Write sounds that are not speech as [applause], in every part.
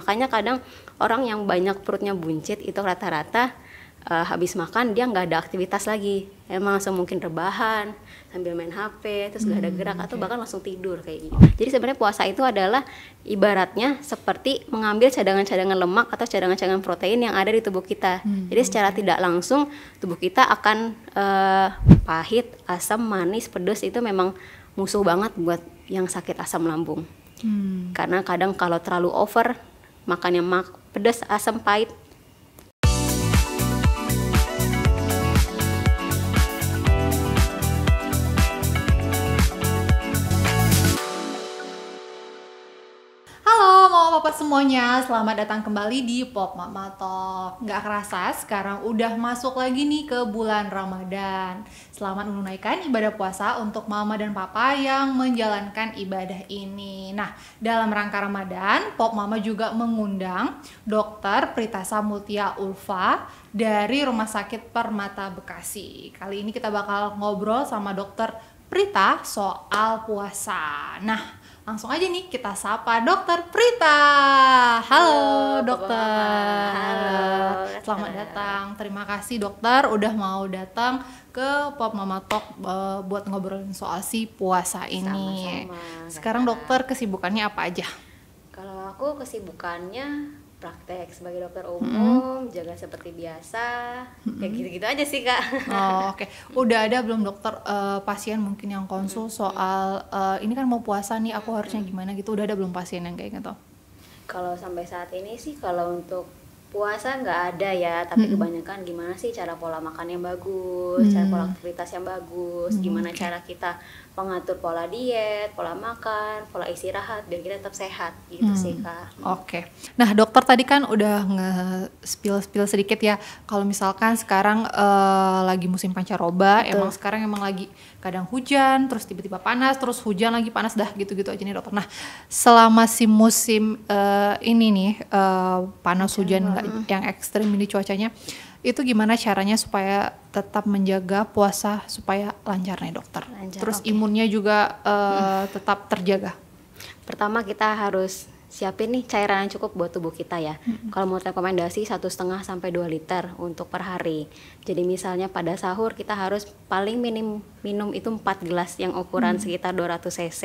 makanya kadang orang yang banyak perutnya buncit itu rata-rata uh, habis makan dia nggak ada aktivitas lagi emang langsung mungkin rebahan sambil main HP terus nggak hmm, ada gerak okay. atau bahkan langsung tidur kayak gitu jadi sebenarnya puasa itu adalah ibaratnya seperti mengambil cadangan-cadangan lemak atau cadangan-cadangan protein yang ada di tubuh kita hmm, jadi secara okay. tidak langsung tubuh kita akan uh, pahit asam manis pedas itu memang musuh banget buat yang sakit asam lambung hmm. karena kadang kalau terlalu over makan yang mak pedas asam pahit semuanya, selamat datang kembali di Pop Mama Talk. Nggak kerasa sekarang udah masuk lagi nih ke bulan Ramadan. Selamat menunaikan ibadah puasa untuk mama dan papa yang menjalankan ibadah ini. Nah, dalam rangka Ramadan, Pop Mama juga mengundang Dokter Pritasa Mutia Ulfa dari Rumah Sakit Permata Bekasi. Kali ini kita bakal ngobrol sama Dokter Prita soal puasa. Nah, Langsung aja nih kita sapa Dokter Prita. Halo, Halo Dokter. Halo. Selamat datang. Terima kasih Dokter udah mau datang ke Pop Mama Talk eh, buat ngobrolin soal si puasa ini. Sama-sama. Sekarang Dokter kesibukannya apa aja? Kalau aku kesibukannya praktek sebagai dokter umum, mm. jaga seperti biasa, mm. ya gitu-gitu aja sih kak. Oh, [laughs] Oke, okay. udah ada belum dokter uh, pasien mungkin yang konsul mm. soal uh, ini kan mau puasa nih, aku harusnya gimana gitu? Udah ada belum pasien yang kayak gitu? Kalau sampai saat ini sih kalau untuk puasa nggak ada ya tapi hmm. kebanyakan gimana sih cara pola makan yang bagus hmm. cara pola mm. aktivitas yang bagus hmm. gimana mm. cara kita mengatur pola diet pola makan pola istirahat biar kita tetap sehat gitu hmm. sih mm. kak oke okay. nah dokter tadi kan udah nge spill spill sedikit ya kalau misalkan sekarang uh, lagi musim pancaroba Betul. emang sekarang emang lagi kadang hujan terus tiba-tiba panas terus hujan lagi panas dah gitu-gitu aja nih dokter nah selama si musim uh, ini nih uh, panas hujan Nah, yang ekstrim ini cuacanya itu gimana caranya supaya tetap menjaga puasa supaya lancar nih dokter lancar, terus okay. imunnya juga uh, hmm. tetap terjaga pertama kita harus siapin nih cairan yang cukup buat tubuh kita ya. hmm Kalau menurut rekomendasi satu setengah sampai dua liter untuk per hari. Jadi misalnya pada sahur kita harus paling minim minum itu empat gelas yang ukuran mm-hmm. sekitar 200 cc.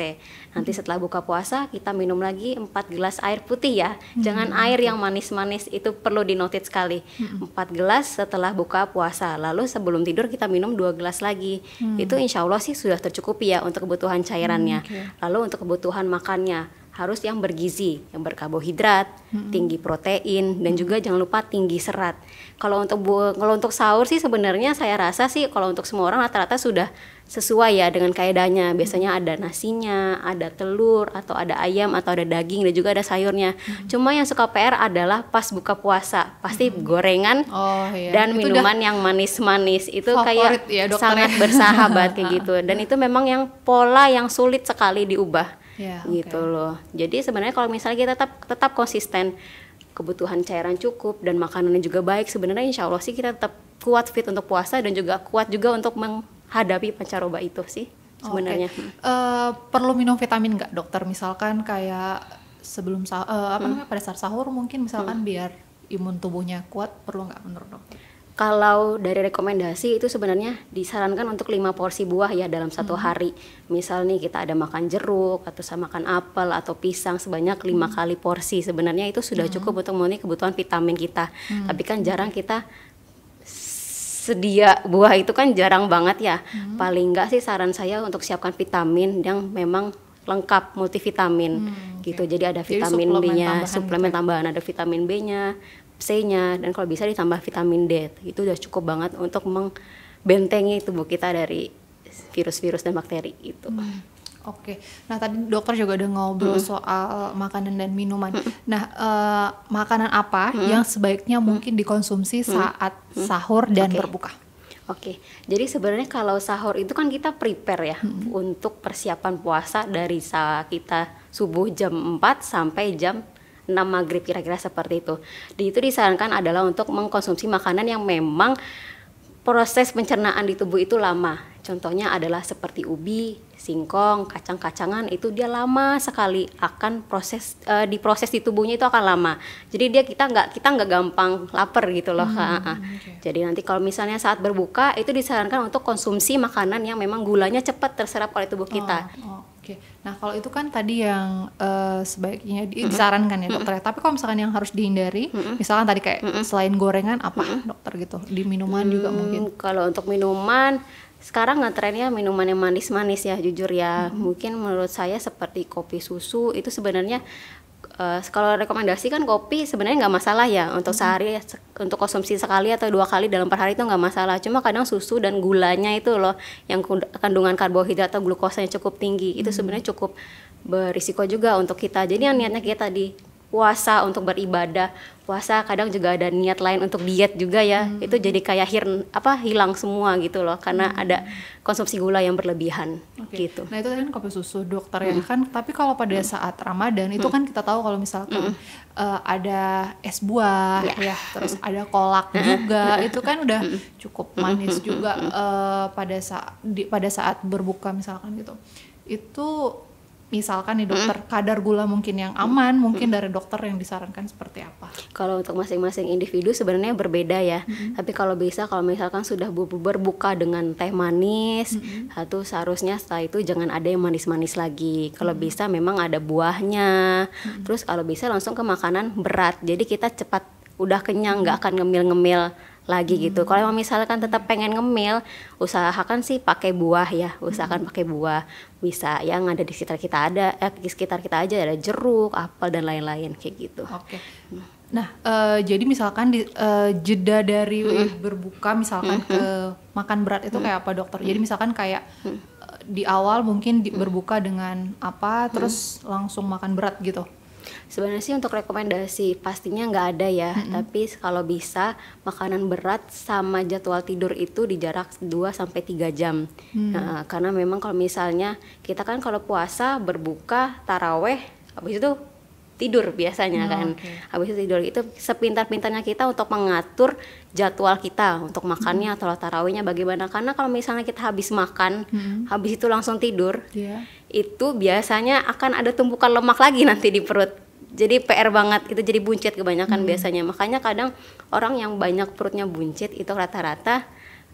Nanti hmm setelah buka puasa kita minum lagi empat gelas air putih ya. hmm Jangan air yang manis-manis itu perlu dinotit sekali. Mm-hmm. gelas setelah buka puasa. Lalu sebelum tidur kita minum dua gelas lagi. hmm Itu insya Allah sih sudah tercukupi ya untuk kebutuhan cairannya. hmm Okay. Lalu untuk kebutuhan makannya harus yang bergizi, yang berkarbohidrat, hmm. tinggi protein dan juga jangan lupa tinggi serat. Kalau untuk bu kalau untuk sahur sih sebenarnya saya rasa sih kalau untuk semua orang rata-rata sudah sesuai ya dengan kaedahnya. Biasanya ada nasinya, ada telur atau ada ayam atau ada daging dan juga ada sayurnya. Hmm. Cuma yang suka PR adalah pas buka puasa pasti hmm. gorengan oh, iya. dan itu minuman yang manis-manis itu kayak ya, sangat bersahabat kayak [laughs] gitu. Dan itu memang yang pola yang sulit sekali diubah yeah, gitu okay. loh jadi sebenarnya kalau misalnya kita tetap tetap konsisten kebutuhan cairan cukup dan makanannya juga baik sebenarnya insya Allah sih kita tetap kuat fit untuk puasa dan juga kuat juga untuk menghadapi pancaroba itu sih sebenarnya okay. uh, eh, perlu minum vitamin nggak dokter misalkan kayak sebelum sah eh, uh, apa hmm. namanya pada saat sahur mungkin misalkan hmm. biar imun tubuhnya kuat perlu nggak menurut dokter kalau dari rekomendasi itu sebenarnya disarankan untuk lima porsi buah ya dalam satu hmm. hari. Misal nih kita ada makan jeruk atau sama makan apel atau pisang sebanyak lima hmm. kali porsi. Sebenarnya itu sudah hmm. cukup untuk memenuhi kebutuhan vitamin kita. Hmm. Tapi kan jarang kita sedia buah itu kan jarang banget ya. Hmm. Paling enggak sih saran saya untuk siapkan vitamin yang memang lengkap multivitamin hmm, gitu. Jadi ada vitamin B-nya, suplemen, tambahan, suplemen gitu. Ya. tambahan, ada vitamin B-nya, C-nya dan kalau bisa ditambah vitamin D itu udah cukup banget untuk membentengi tubuh kita dari virus-virus dan bakteri itu. Hmm. Oke, okay. nah tadi dokter juga udah ngobrol hmm. soal makanan dan minuman. Hmm. Nah, uh, makanan apa hmm. yang sebaiknya mungkin dikonsumsi hmm. saat hmm. sahur dan okay. berbuka? Oke, okay. jadi sebenarnya kalau sahur itu kan kita prepare ya hmm. untuk persiapan puasa dari saat kita subuh jam 4 sampai jam 6 maghrib kira-kira seperti itu. Di itu disarankan adalah untuk mengkonsumsi makanan yang memang proses pencernaan di tubuh itu lama. Contohnya adalah seperti ubi, singkong, kacang-kacangan itu dia lama sekali akan proses e, diproses di tubuhnya itu akan lama. Jadi dia kita nggak kita nggak gampang lapar gitu loh. Hmm, okay. Jadi nanti kalau misalnya saat berbuka itu disarankan untuk konsumsi makanan yang memang gulanya cepat terserap oleh tubuh kita. Oh, oh. Oke. Nah, kalau itu kan tadi yang uh, sebaiknya disarankan ya dokter. Ya. Tapi kalau misalkan yang harus dihindari, mm misalkan tadi kayak selain gorengan apa dokter gitu? Di minuman hmm, juga mungkin. Kalau untuk minuman sekarang ngetrennya minuman yang manis-manis ya jujur ya. -hmm. Mungkin menurut saya seperti kopi susu itu sebenarnya uh, kalau rekomendasi kan kopi sebenarnya nggak masalah ya untuk hmm. sehari ya, untuk konsumsi sekali atau dua kali dalam per hari itu nggak masalah cuma kadang susu dan gulanya itu loh yang kandungan karbohidrat atau glukosanya cukup tinggi hmm. itu sebenarnya cukup berisiko juga untuk kita jadi yang niatnya kita di puasa untuk beribadah puasa kadang juga ada niat lain untuk diet juga ya hmm. itu jadi kayak hir apa hilang semua gitu loh karena hmm. ada konsumsi gula yang berlebihan okay. gitu nah itu kan kopi susu dokter ya hmm. ya kan tapi kalau pada hmm. saat ramadan itu hmm. kan kita tahu kalau misalkan hmm. uh, ada es buah ya, ya terus hmm. ada kolak hmm. juga hmm. itu kan udah hmm. cukup manis juga uh, pada saat pada saat berbuka misalkan gitu itu misalkan nih dokter hmm. kadar gula mungkin yang aman mungkin dari dokter yang disarankan seperti apa kalau untuk masing-masing individu sebenarnya berbeda ya Hmm. tapi kalau bisa kalau misalkan sudah berbuka dengan teh manis satu atau seharusnya setelah itu jangan ada yang manis-manis lagi kalau hmm. bisa memang ada buahnya Hmm. terus kalau bisa langsung ke makanan berat jadi kita cepat udah kenyang nggak akan ngemil-ngemil lagi hmm. gitu. Kalau misalkan tetap pengen ngemil, usahakan sih pakai buah ya, usahakan hmm. pakai buah. Bisa yang ada di sekitar kita ada, eh, di sekitar kita aja ada jeruk, apel dan lain-lain kayak gitu. Oke. Okay. Hmm. Nah, uh, jadi misalkan di, uh, jeda dari mm. berbuka misalkan -hmm. ke hmm. eh, makan berat itu mm. kayak apa dokter? Mm. Jadi misalkan kayak mm. di awal mungkin di, berbuka dengan apa, terus langsung makan berat gitu? Sebenarnya sih untuk rekomendasi pastinya nggak ada ya, mm -hmm. tapi kalau bisa makanan berat sama jadwal tidur itu di jarak 2 sampai tiga jam. Mm. Nah, karena memang kalau misalnya kita kan kalau puasa berbuka, taraweh, habis itu tidur biasanya oh, kan. Okay. Habis itu tidur itu sepintar-pintarnya kita untuk mengatur jadwal kita untuk makannya -hmm. atau tarawihnya bagaimana. Karena kalau misalnya kita habis makan, -hmm. habis itu langsung tidur, yeah. itu biasanya akan ada tumpukan lemak lagi nanti di perut. Jadi PR banget itu jadi buncit kebanyakan -hmm. biasanya. Makanya kadang orang yang banyak perutnya buncit itu rata-rata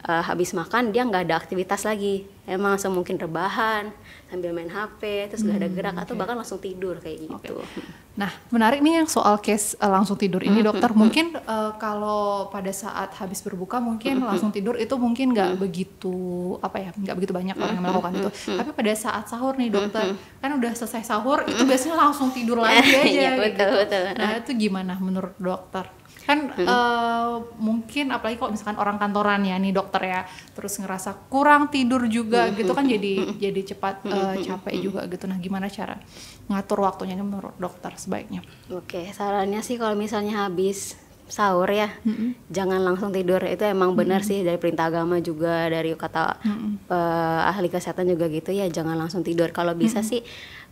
uh, habis makan dia nggak ada aktivitas lagi emang langsung rebahan sambil main HP terus nggak hmm, ada mm-hmm, gerak okay. atau bahkan langsung tidur kayak gitu okay. Nah, menarik nih yang soal case uh, langsung tidur ini, hmm, dokter. Hmm, hmm. Mungkin uh, kalau pada saat habis berbuka, mungkin langsung tidur itu mungkin nggak begitu apa ya, nggak begitu banyak orang yang melakukan itu. Tapi pada saat sahur nih, dokter, kan udah selesai sahur, itu biasanya langsung tidur [laughs] lagi iya, aja. Iya, betul, gitu. betul. Nah, itu gimana menurut dokter? kan hmm. uh, mungkin apalagi kalau misalkan orang kantoran ya nih dokter ya terus ngerasa kurang tidur juga hmm. gitu kan jadi hmm. jadi cepat uh, capek juga gitu nah gimana cara ngatur waktunya ini menurut dokter sebaiknya oke sarannya sih kalau misalnya habis sahur ya hmm jangan langsung tidur itu emang benar hmm sih dari perintah agama juga dari kata mm-hmm. uh, ahli kesehatan juga gitu ya jangan langsung tidur kalau bisa hmm sih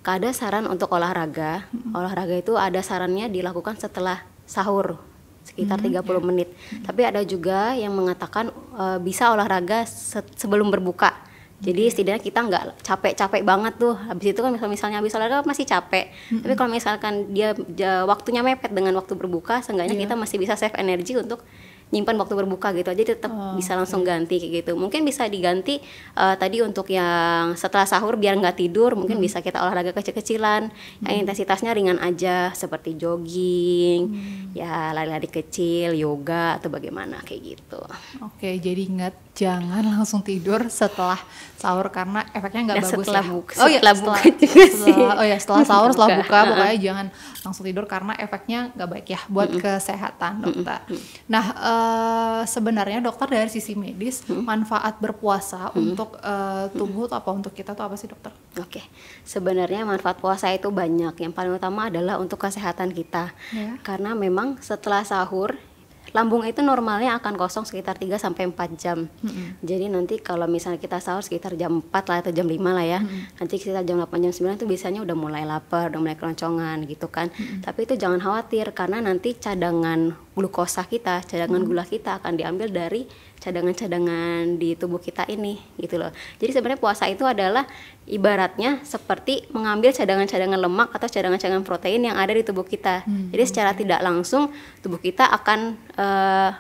ada saran untuk olahraga hmm olahraga itu ada sarannya dilakukan setelah sahur sekitar hmm, 30 yeah. menit. Hmm. Tapi ada juga yang mengatakan uh, bisa olahraga se sebelum berbuka. Jadi setidaknya kita nggak capek-capek banget tuh. Habis itu kan misal misalnya habis olahraga masih capek. Mm-hmm. Tapi kalau misalkan dia, dia waktunya mepet dengan waktu berbuka, seenggaknya yeah. kita masih bisa save energi untuk nyimpan waktu berbuka gitu aja tetap oh, bisa langsung okay. ganti kayak gitu mungkin bisa diganti uh, tadi untuk yang setelah sahur biar nggak tidur mungkin hmm. bisa kita olahraga kecil-kecilan hmm. yang intensitasnya ringan aja seperti jogging hmm. ya lari-lari kecil yoga atau bagaimana kayak gitu oke okay, jadi ingat jangan langsung tidur setelah sahur karena efeknya nggak ya, bagus setelah ya. buka, oh ya setelah, buka juga setelah, sih. oh ya setelah sahur buka. setelah buka pokoknya jangan langsung tidur karena efeknya nggak baik ya buat mm -hmm. kesehatan dokter. Mm -hmm. Nah uh, sebenarnya dokter dari sisi medis mm -hmm. manfaat berpuasa mm -hmm. untuk uh, tubuh mm -hmm. apa untuk kita tuh apa sih dokter? Oke okay. sebenarnya manfaat puasa itu banyak. Yang paling utama adalah untuk kesehatan kita yeah. karena memang setelah sahur lambung itu normalnya akan kosong sekitar 3 sampai 4 jam. Mm -hmm. Jadi nanti kalau misalnya kita sahur sekitar jam 4 lah atau jam 5 lah ya. Mm -hmm. Nanti sekitar jam 8 jam 9 itu biasanya udah mulai lapar, udah mulai keroncongan gitu kan. Mm -hmm. Tapi itu jangan khawatir karena nanti cadangan glukosa kita, cadangan mm -hmm. gula kita akan diambil dari cadangan-cadangan di tubuh kita ini gitu loh. Jadi sebenarnya puasa itu adalah ibaratnya seperti mengambil cadangan-cadangan lemak atau cadangan-cadangan protein yang ada di tubuh kita. Hmm, Jadi secara tidak langsung tubuh kita akan uh,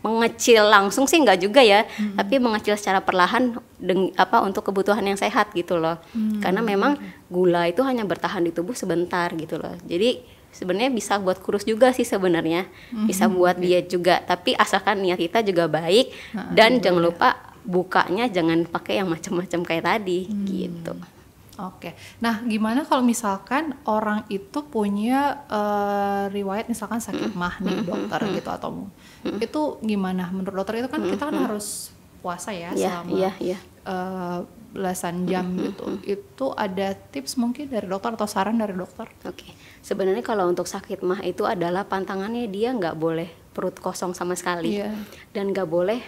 mengecil langsung sih nggak juga ya, hmm. tapi mengecil secara perlahan deng, apa untuk kebutuhan yang sehat gitu loh. Hmm. Karena memang gula itu hanya bertahan di tubuh sebentar gitu loh. Jadi sebenarnya bisa buat kurus juga sih sebenarnya mm-hmm. bisa buat diet juga tapi asalkan niat kita juga baik nah, dan iya. jangan lupa bukanya jangan pakai yang macam-macam kayak tadi hmm. gitu Oke, nah gimana kalau misalkan orang itu punya uh, riwayat misalkan sakit mm-hmm. mah nih dokter mm-hmm. gitu atau mm-hmm. itu gimana menurut dokter itu kan mm-hmm. kita kan harus puasa ya yeah, selama yeah, yeah. Uh, belasan jam gitu. Itu ada tips mungkin dari dokter atau saran dari dokter? Oke. Okay. Sebenarnya kalau untuk sakit mah itu adalah pantangannya dia nggak boleh perut kosong sama sekali yeah. dan nggak boleh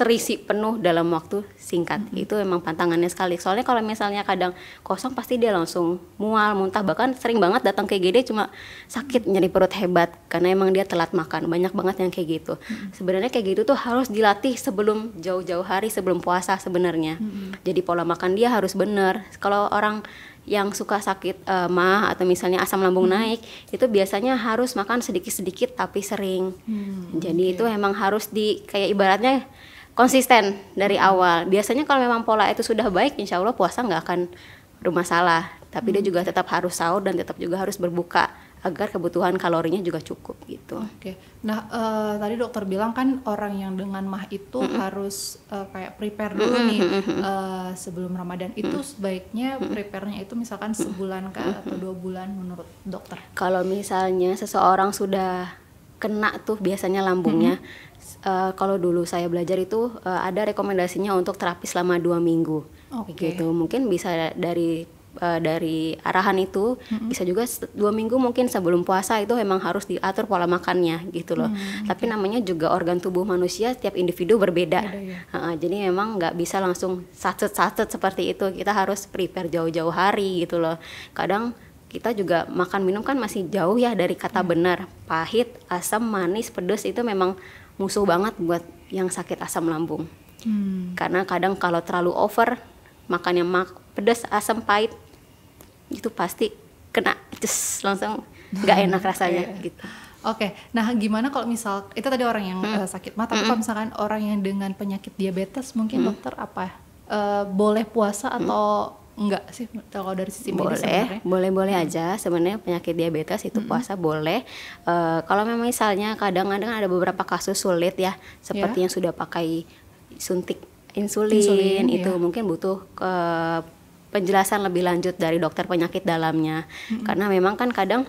terisi penuh dalam waktu singkat. Mm -hmm. Itu memang pantangannya sekali. Soalnya kalau misalnya kadang kosong pasti dia langsung mual, muntah, bahkan sering banget datang ke GD cuma sakit nyeri perut hebat karena emang dia telat makan. Banyak banget yang kayak gitu. Mm -hmm. Sebenarnya kayak gitu tuh harus dilatih sebelum jauh-jauh hari sebelum puasa sebenarnya. Mm -hmm. Jadi pola makan dia harus bener Kalau orang yang suka sakit uh, mah atau misalnya asam lambung hmm. naik itu biasanya harus makan sedikit-sedikit tapi sering. Hmm, Jadi okay. itu memang harus di kayak ibaratnya konsisten dari hmm. awal. Biasanya kalau memang pola itu sudah baik, insya Allah puasa nggak akan bermasalah. Tapi hmm. dia juga tetap harus sahur dan tetap juga harus berbuka agar kebutuhan kalorinya juga cukup gitu. Oke. Okay. Nah, uh, tadi dokter bilang kan orang yang dengan mah itu mm -hmm. harus uh, kayak prepare dulu mm -hmm. nih uh, sebelum Ramadan. Mm -hmm. Itu sebaiknya preparenya itu misalkan sebulan kah mm -hmm. atau dua bulan menurut dokter? Kalau misalnya seseorang sudah kena tuh biasanya lambungnya. Mm -hmm. Uh, kalau dulu saya belajar itu uh, ada rekomendasinya untuk terapi selama dua minggu, okay. gitu. Mungkin bisa dari uh, dari arahan itu mm-hmm. bisa juga dua minggu mungkin sebelum puasa itu memang harus diatur pola makannya gitu loh mm-hmm. tapi namanya juga organ tubuh manusia setiap individu berbeda ya. uh, jadi memang nggak bisa langsung satu satu seperti itu kita harus prepare jauh-jauh hari gitu loh kadang kita juga makan minum kan masih jauh ya dari kata hmm. benar pahit asam manis pedas itu memang musuh banget buat yang sakit asam lambung hmm. karena kadang kalau terlalu over makan yang mak pedas asam pahit itu pasti kena just langsung nggak [laughs] enak rasanya iya. gitu Oke, okay. nah gimana kalau misal itu tadi orang yang hmm. uh, sakit mata, hmm. kalau misalkan orang yang dengan penyakit diabetes mungkin hmm. dokter apa uh, boleh puasa hmm. atau hmm. enggak sih kalau dari sisi boleh, sebenarnya? Boleh, boleh hmm. aja. Sebenarnya penyakit diabetes itu hmm. puasa boleh. Uh, kalau memang misalnya kadang-kadang kan ada beberapa kasus sulit ya, seperti yeah. yang sudah pakai suntik insulin, insulin itu iya. mungkin butuh uh, penjelasan lebih lanjut dari dokter penyakit dalamnya hmm. karena memang kan kadang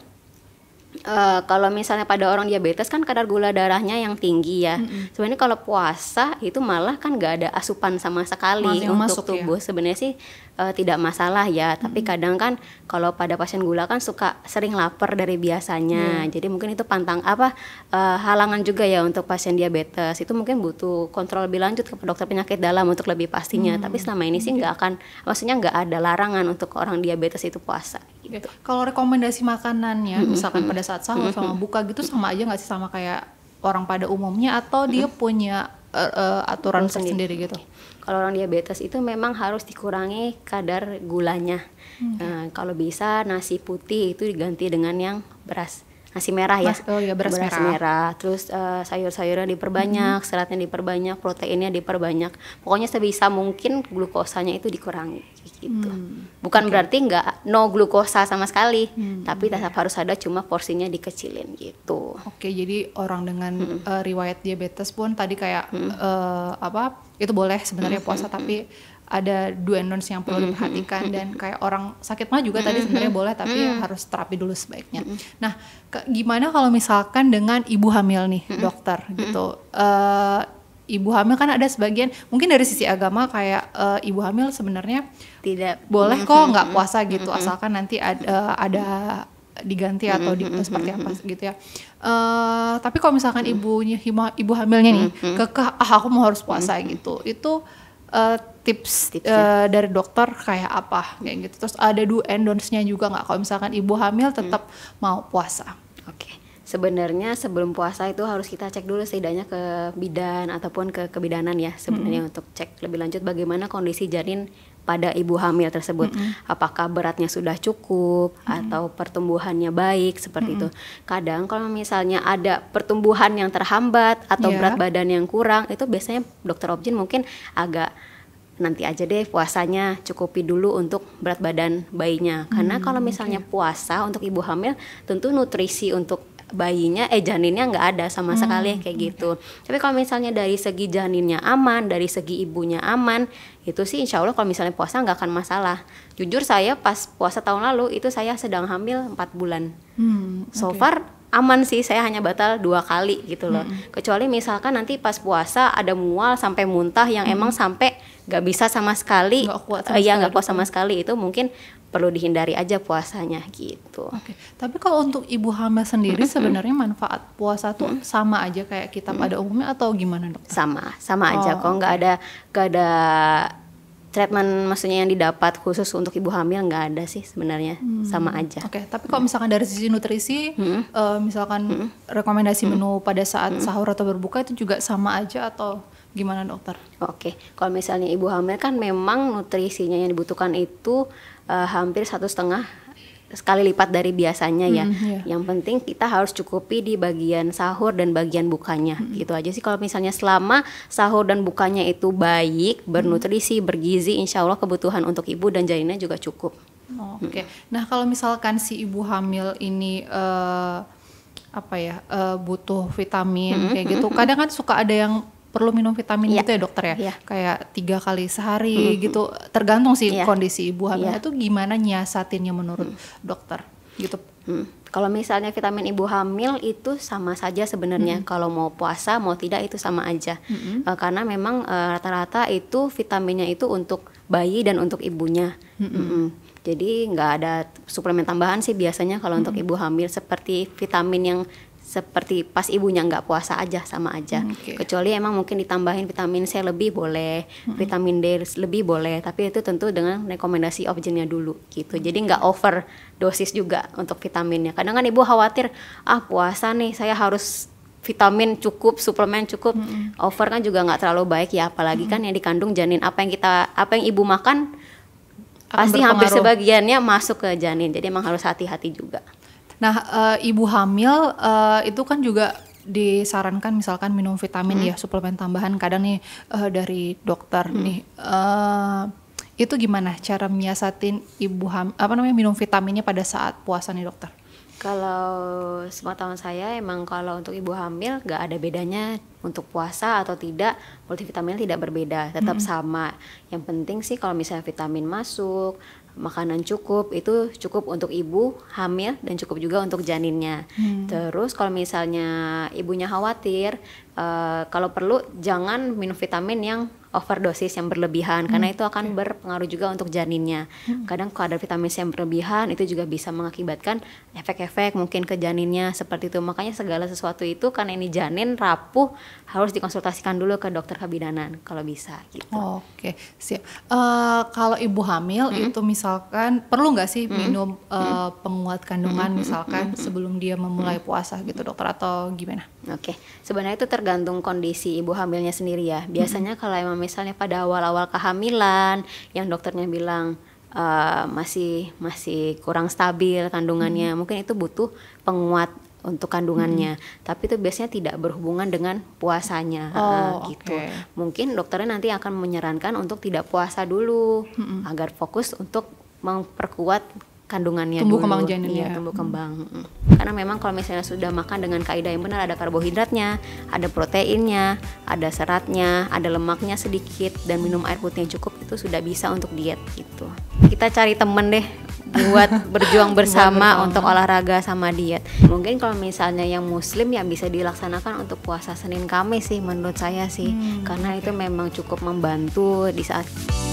Uh, kalau misalnya pada orang diabetes kan kadar gula darahnya yang tinggi ya. Mm-hmm. Sebenarnya kalau puasa itu malah kan gak ada asupan sama sekali Mas untuk masuk, ya. tubuh. Ya? Sebenarnya sih uh, tidak masalah ya. Hmm. Tapi kadang kan kalau pada pasien gula kan suka sering lapar dari biasanya. Hmm. Jadi mungkin itu pantang apa uh, halangan juga ya untuk pasien diabetes. Itu mungkin butuh kontrol lebih lanjut ke dokter penyakit dalam untuk lebih pastinya. Hmm. Tapi selama ini sih nggak akan maksudnya nggak ada larangan untuk orang diabetes itu puasa. Gitu. Kalau rekomendasi makanannya, hmm. misalkan pada saat sahur sama buka gitu sama aja nggak sih sama kayak orang pada umumnya atau dia punya uh, uh, aturan sendiri. sendiri gitu. Kalau orang diabetes itu memang harus dikurangi kadar gulanya. Hmm. Uh, kalau bisa nasi putih itu diganti dengan yang beras nasi merah ya. oh iya beras, beras merah. merah. Terus uh, eh, sayur-sayurnya diperbanyak, mm -hmm. seratnya diperbanyak, proteinnya diperbanyak. Pokoknya sebisa mungkin glukosanya itu dikurangi gitu. Hmm. Bukan okay. berarti nggak no glukosa sama sekali, hmm. tapi tetap harus ada cuma porsinya dikecilin gitu. Oke, okay, jadi orang dengan hmm. uh, riwayat diabetes pun tadi kayak hmm. uh, apa? Itu boleh sebenarnya hmm. puasa hmm. tapi hmm ada dua and don'ts yang perlu diperhatikan dan [laughs] kayak orang sakit mah juga tadi sebenarnya boleh tapi harus terapi dulu sebaiknya. Nah, ke, gimana kalau misalkan dengan ibu hamil nih, dokter gitu. Uh, ibu hamil kan ada sebagian mungkin dari sisi agama kayak uh, ibu hamil sebenarnya tidak boleh kok nggak puasa gitu asalkan nanti ada, eh, ada diganti atau di, seperti apa gitu ya. Uh, tapi kalau misalkan ibunya ibu hamilnya nih kekeh ah aku mau harus puasa gitu. Itu uh, tips, tips uh, dari dokter kayak apa kayak gitu terus ada do and don'ts-nya juga nggak kalau misalkan ibu hamil tetap hmm. mau puasa oke okay. sebenarnya sebelum puasa itu harus kita cek dulu setidaknya ke bidan ataupun ke kebidanan ya sebenarnya hmm. untuk cek lebih lanjut bagaimana kondisi janin pada ibu hamil tersebut mm -hmm. apakah beratnya sudah cukup mm -hmm. atau pertumbuhannya baik seperti mm -hmm. itu kadang kalau misalnya ada pertumbuhan yang terhambat atau yeah. berat badan yang kurang itu biasanya dokter Objin mungkin agak nanti aja deh puasanya cukupi dulu untuk berat badan bayinya karena hmm, kalau misalnya okay. puasa untuk ibu hamil tentu nutrisi untuk bayinya eh janinnya nggak ada sama hmm, sekali kayak gitu. Tapi kalau misalnya dari segi janinnya aman, dari segi ibunya aman, itu sih insya Allah kalau misalnya puasa nggak akan masalah. Jujur saya pas puasa tahun lalu itu saya sedang hamil 4 bulan. Hmm, okay. So far aman sih saya hanya batal dua kali gitu loh. Hmm. Kecuali misalkan nanti pas puasa ada mual sampai muntah yang hmm. emang sampai nggak bisa sama sekali nggak kuat sama, ya nggak kuat sama sekali itu mungkin perlu dihindari aja puasanya gitu. Oke. Okay. Tapi kalau untuk ibu hamil sendiri sebenarnya manfaat puasa tuh sama aja kayak kita mm pada umumnya atau gimana dok? Sama, sama aja oh, kok nggak okay. ada nggak ada treatment maksudnya yang didapat khusus untuk ibu hamil nggak ada sih sebenarnya hmm. sama aja. Oke, okay, tapi kalau misalkan dari sisi nutrisi, hmm. uh, misalkan hmm. rekomendasi hmm. menu pada saat hmm. sahur atau berbuka itu juga sama aja atau? Gimana dokter? Oke, kalau misalnya ibu hamil kan memang nutrisinya yang dibutuhkan itu uh, hampir satu setengah sekali lipat dari biasanya ya. Mm, yeah. Yang penting kita harus cukupi di bagian sahur dan bagian bukanya. Mm. Gitu aja sih kalau misalnya selama sahur dan bukanya itu baik, hmm. bernutrisi, mm. bergizi, insya Allah kebutuhan untuk ibu dan janinnya juga cukup. Oh, Oke. Okay. Mm. Nah kalau misalkan si ibu hamil ini uh, apa ya uh, butuh vitamin mm kayak gitu, hmm. kadang kan suka ada yang perlu minum vitamin yeah. gitu ya dokter ya yeah. kayak tiga kali sehari mm -hmm. gitu tergantung sih yeah. kondisi ibu hamil yeah. itu gimana nyiasatinnya menurut mm. dokter gitu mm. kalau misalnya vitamin ibu hamil itu sama saja sebenarnya mm. kalau mau puasa mau tidak itu sama aja mm -hmm. uh, karena memang eh, rata-rata itu vitaminnya itu untuk bayi dan untuk ibunya mm -hmm. Mm -hmm. Jadi nggak ada suplemen tambahan sih biasanya kalau mm -hmm. untuk ibu hamil seperti vitamin yang seperti pas ibunya nggak puasa aja sama aja hmm, okay. kecuali emang mungkin ditambahin vitamin C lebih boleh hmm vitamin D lebih boleh tapi itu tentu dengan rekomendasi opjennya dulu gitu hmm. jadi nggak over dosis juga untuk vitaminnya kadang kan ibu khawatir ah puasa nih saya harus vitamin cukup, suplemen cukup, -hmm. over kan juga nggak terlalu baik ya, apalagi -hmm. kan yang dikandung janin. Apa yang kita, apa yang ibu makan, pasti hampir sebagiannya masuk ke janin. Jadi emang harus hati-hati juga. Nah, e, ibu hamil e, itu kan juga disarankan misalkan minum vitamin hmm. ya suplemen tambahan kadang nih e, dari dokter hmm. nih E, itu gimana cara menyiasatin ibu hamil apa namanya minum vitaminnya pada saat puasa nih dokter? Kalau sepengetahuan saya emang kalau untuk ibu hamil gak ada bedanya untuk puasa atau tidak multivitamin tidak berbeda tetap hmm. sama. Yang penting sih kalau misalnya vitamin masuk makanan cukup itu cukup untuk ibu hamil dan cukup juga untuk janinnya. Hmm. Terus kalau misalnya ibunya khawatir, uh, kalau perlu jangan minum vitamin yang overdosis yang berlebihan hmm. karena itu akan berpengaruh juga untuk janinnya. Hmm. Kadang kadar vitamin C yang berlebihan itu juga bisa mengakibatkan efek-efek mungkin ke janinnya seperti itu. Makanya segala sesuatu itu karena ini janin rapuh harus dikonsultasikan dulu ke dokter kebidanan kalau bisa gitu. Oke, siap. Uh, kalau ibu hamil hmm. itu misalkan perlu nggak sih hmm. minum uh, hmm. penguat kandungan hmm. misalkan hmm. sebelum dia memulai hmm. puasa gitu dokter atau gimana? Oke. Sebenarnya itu tergantung kondisi ibu hamilnya sendiri ya. Biasanya hmm. kalau emang misalnya pada awal-awal kehamilan yang dokternya bilang uh, masih masih kurang stabil kandungannya, hmm. mungkin itu butuh penguat untuk kandungannya, hmm. tapi itu biasanya tidak berhubungan dengan puasanya oh, uh, gitu. Okay. Mungkin dokternya nanti akan menyarankan untuk tidak puasa dulu hmm. agar fokus untuk memperkuat kandungannya tumbuh dulu. kembang janinnya iya, tumbuh hmm. kembang karena memang kalau misalnya sudah makan dengan kaidah yang benar ada karbohidratnya ada proteinnya ada seratnya ada lemaknya sedikit dan minum air putih yang cukup itu sudah bisa untuk diet gitu kita cari temen deh buat [laughs] berjuang bersama untuk olahraga sama diet. Mungkin kalau misalnya yang muslim ya bisa dilaksanakan untuk puasa Senin Kamis sih menurut saya sih. Hmm. Karena itu memang cukup membantu di saat